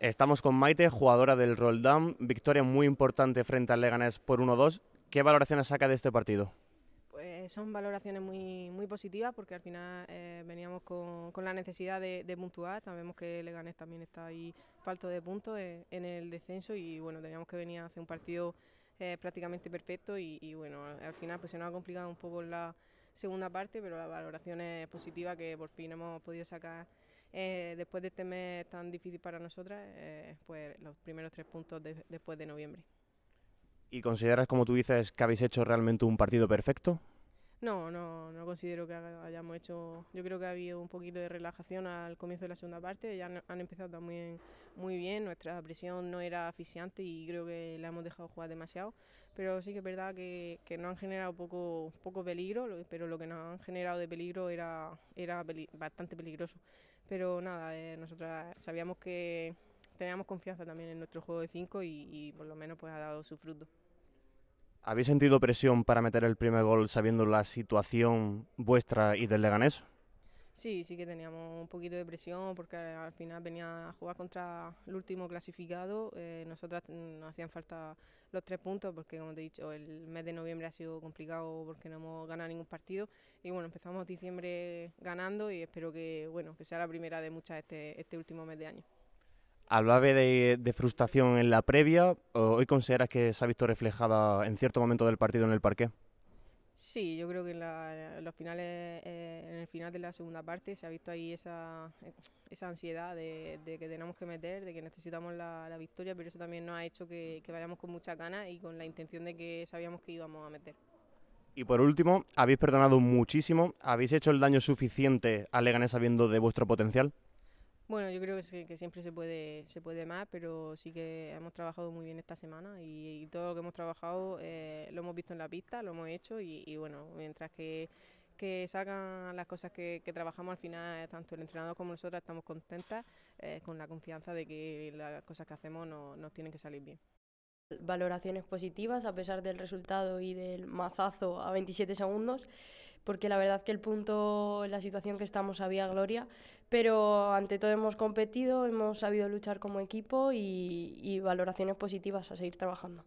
Estamos con Maite, jugadora del Roldán. Victoria muy importante frente al Leganés por 1-2. ¿Qué valoraciones saca de este partido? Pues son valoraciones muy, muy positivas porque al final eh, veníamos con, la necesidad de, de, puntuar. Sabemos que Leganés también está ahí falto de puntos eh, en, el descenso y bueno, teníamos que venir a hacer un partido eh, prácticamente perfecto y, bueno, al final pues se nos ha complicado un poco la segunda parte, pero la valoración es positiva que por fin hemos podido sacar eh, después de este mes tan difícil para nosotras, eh, pues los primeros tres puntos después de noviembre. ¿Y consideras, como tú dices, que habéis hecho realmente un partido perfecto? No, no, no considero que hayamos hecho. Yo creo que ha habido un poquito de relajación al comienzo de la segunda parte. Ya han, empezado también muy bien. Nuestra presión no era asfixiante y creo que la hemos dejado jugar demasiado. Pero sí que es verdad que, que nos han generado poco, poco peligro, pero lo que nos han generado de peligro era, era bastante peligroso. Pero nada, eh, nosotras sabíamos que teníamos confianza también en nuestro juego de 5 y, y por lo menos pues ha dado su fruto. ¿Habéis sentido presión para meter el primer gol sabiendo la situación vuestra y del Leganés? Sí, sí que teníamos un poquito de presión porque al final venía a jugar contra el último clasificado. Eh, nosotras nos hacían falta los tres puntos porque, como te he dicho, el mes de noviembre ha sido complicado porque no hemos ganado ningún partido. Y bueno, empezamos diciembre ganando y espero que, bueno, que sea la primera de muchas este, este último mes de año. Hablaba de, de, frustración en la previa. ¿Hoy consideras que se ha visto reflejada en cierto momento del partido en el parque? Sí, yo creo que en, los finales, eh, en el final de la segunda parte se ha visto ahí esa, eh, ansiedad de, que tenemos que meter, de que necesitamos la, victoria, pero eso también nos ha hecho que, vayamos con mucha ganas y con la intención de que sabíamos que íbamos a meter. Y por último, habéis perdonado muchísimo, habéis hecho el daño suficiente a Leganés sabiendo de vuestro potencial. Bueno, yo creo que, siempre se puede, se puede más, pero sí que hemos trabajado muy bien esta semana y, todo lo que hemos trabajado eh, lo hemos visto en la pista, lo hemos hecho y, bueno, mientras que salgan las cosas que, trabajamos al final, tanto el entrenador como nosotros estamos contentas eh, con la confianza de que las cosas que hacemos nos tienen que salir bien. Valoraciones positivas a pesar del resultado y del mazazo a 27 segundos porque la verdad que el punto, la situación que estamos había gloria, pero ante todo hemos competido, hemos sabido luchar como equipo y, valoraciones positivas a seguir trabajando.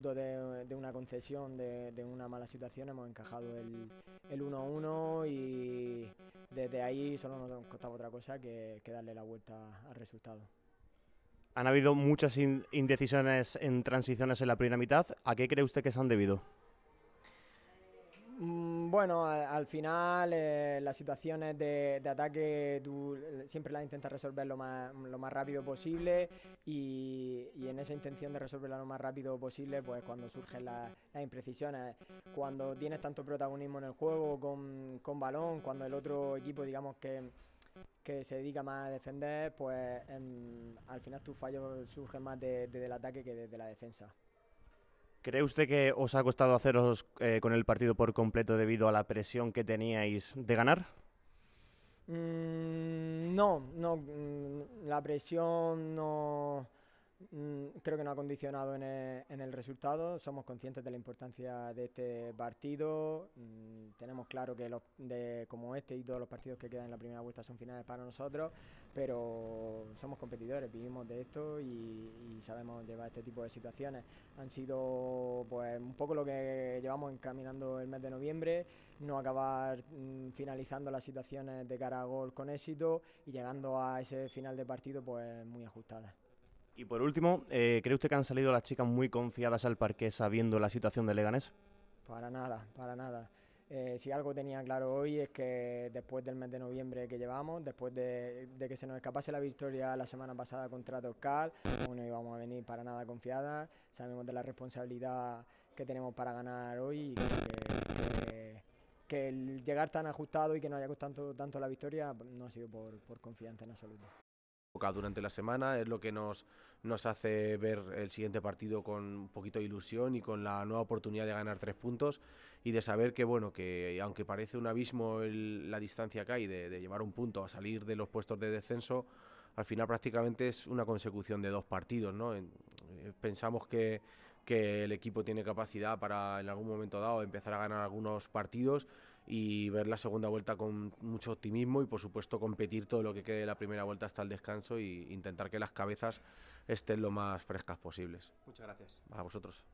De, una concesión, de, una mala situación, hemos encajado el 1-1 y desde ahí solo nos costaba otra cosa que darle la vuelta al resultado. Han habido muchas indecisiones en transiciones en la primera mitad. ¿A qué cree usted que se han debido? Mm, bueno, al, final eh, las situaciones de, ataque tú eh, siempre las intentas resolver lo más, rápido posible y, en esa intención de resolverla lo más rápido posible, pues cuando surgen las imprecisiones, cuando tienes tanto protagonismo en el juego con, balón, cuando el otro equipo digamos que, se dedica más a defender, pues al final tus fallos surgen más desde el ataque que desde la defensa. ¿Cree usted que os ha costado haceros eh, con el partido por completo debido a la presión que teníais de ganar? Mm, no, no, mm, la presión no Mm, creo que no ha condicionado e, en el, resultado. Somos conscientes de la importancia de este partido. Mm, tenemos claro que como este y todos los partidos que quedan en la primera vuelta son finales para nosotros, pero somos competidores, vivimos de esto y, sabemos llevar este tipo de situaciones. Han sido pues un poco lo que llevamos encaminando el mes de noviembre, no acabar mm, finalizando las situaciones de cara a gol con éxito y llegando a ese final de partido pues muy ajustada. Y por último, eh, ¿cree usted que han salido las chicas muy confiadas al parque sabiendo la situación de Leganés? Para nada, para nada. Eh, si algo tenía claro hoy es que después del mes de noviembre que llevamos, después de, que se nos escapase la victoria la semana pasada contra Toscal, pues no íbamos a venir para nada confiadas. Sabemos de la responsabilidad que tenemos para ganar hoy que, el llegar tan ajustado y que nos haya costado tanto, la victoria pues, no ha sido por confianza en absoluto durante la semana, es lo que nos, nos hace ver el siguiente partido con un poquito de ilusión y con la nueva oportunidad de ganar tres puntos y de saber que, bueno, que aunque parece un abismo la distancia que hay de, de, llevar un punto a salir de los puestos de descenso, al final prácticamente es una consecución de dos partidos, ¿no? Eh, pensamos que, que el equipo tiene capacidad para en algún momento dado empezar a ganar algunos partidos y ver la segunda vuelta con mucho optimismo y por supuesto competir todo lo que quede de la primera vuelta hasta el descanso e intentar que las cabezas estén lo más frescas posibles. Muchas gracias. A vosotros.